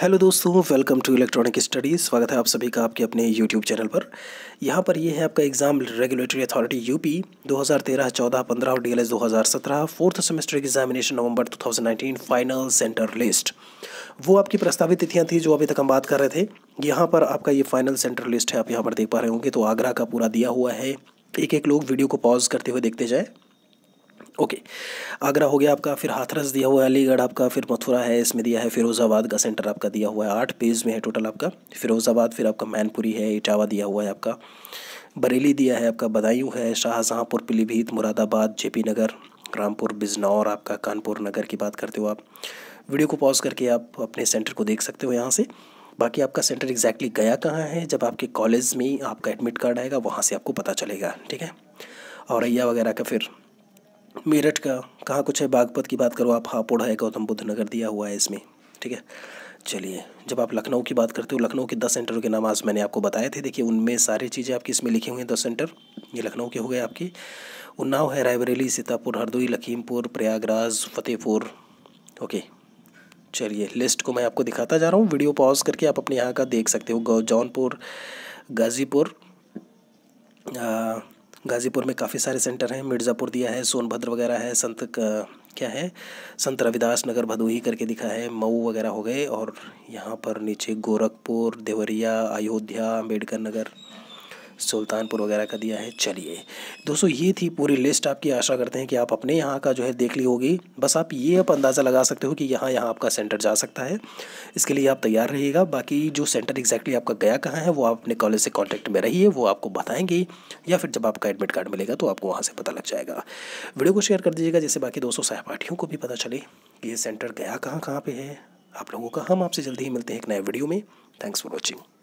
hello दोस्तों welcome to electronic studies स्वागत है आप सभी का आपके अपने यूट्यूब चैनल पर यहाँ पर ये है आपका एग्ज़ाम रेगुलेटरी अथॉरिटी यूपी 2013 14 15 और DLS 2017 fourth semester examination November 2019 final centre list वो आपकी प्रस्तावित तिथियाँ थी जो अभी तक हम बात कर रहे थे यहाँ पर आपका ये फाइनल सेंटर लिस्ट है आप यहाँ पर देख पा रहे होंगे तो आगरा का पूरा दिया हुआ है एक एक लोग वीडियो को पॉज करते हुए देखते जाए ओके आगरा हो गया आपका फिर हाथरस दिया हुआ है अलीगढ़ आपका फिर मथुरा है इसमें दिया है फिरोज़ाबाद का सेंटर आपका दिया हुआ है आठ पेज में है टोटल आपका फिरोज़ाबाद फिर आपका मैनपुरी है इटावा दिया हुआ है आपका बरेली दिया है आपका बदायूं है शाहजहाँपुर पीलीभीत मुरादाबाद जे नगर रामपुर बिजनौर आपका कानपुर नगर की बात करते हो आप वीडियो को पॉज करके आप अपने सेंटर को देख सकते हो यहाँ से बाकी आपका सेंटर एग्जैक्टली exactly गया कहाँ है जब आपके कॉलेज में आपका एडमिट कार्ड आएगा वहाँ से आपको पता चलेगा ठीक है और वगैरह का फिर मेरठ का कहाँ कुछ है बागपत की बात करो आप हापुड़ है गौतम बुद्ध नगर दिया हुआ है इसमें ठीक है चलिए जब आप लखनऊ की बात करते हो लखनऊ के दस सेंटरों के नाम आज मैंने आपको बताए थे देखिए उनमें सारी चीज़ें आपकी इसमें लिखी हुई हैं दस सेंटर ये लखनऊ के हो गए आपकी उन्नाव है रायबरेली सीतापुर हरदोई लखीमपुर प्रयागराज फतेहपुर ओके चलिए लिस्ट को मैं आपको दिखाता जा रहा हूँ वीडियो पॉज करके आप अपने यहाँ का देख सकते हो जौनपुर गाज़ीपुर गाज़ीपुर में काफ़ी सारे सेंटर हैं मिर्ज़ापुर दिया है सोनभद्र वगैरह है संत क्या है संत रविदास नगर भदोही करके दिखा है मऊ वगैरह हो गए और यहाँ पर नीचे गोरखपुर देवरिया अयोध्या अम्बेडकर नगर सुल्तानपुर वगैरह का दिया है चलिए दोस्तों ये थी पूरी लिस्ट आपकी आशा करते हैं कि आप अपने यहाँ का जो है देख ली होगी बस आप ये आप अंदाज़ा लगा सकते हो कि यहाँ यहाँ आपका सेंटर जा सकता है इसके लिए आप तैयार रहिएगा बाकी जो सेंटर एग्जैक्टली आपका गया कहाँ है वो आप अपने कॉलेज से कॉन्टैक्ट में रहिए वो आपको बताएंगे या फिर जब आपका एडमिट कार्ड मिलेगा तो आपको वहाँ से पता लग जाएगा वीडियो को शेयर कर दीजिएगा जैसे बाकी दोस्तों सहपाठियों को भी पता चले कि ये सेंटर गया कहाँ कहाँ पर है आप लोगों का हम आपसे जल्दी ही मिलते हैं एक नए वीडियो में थैंक्स फॉर वॉचिंग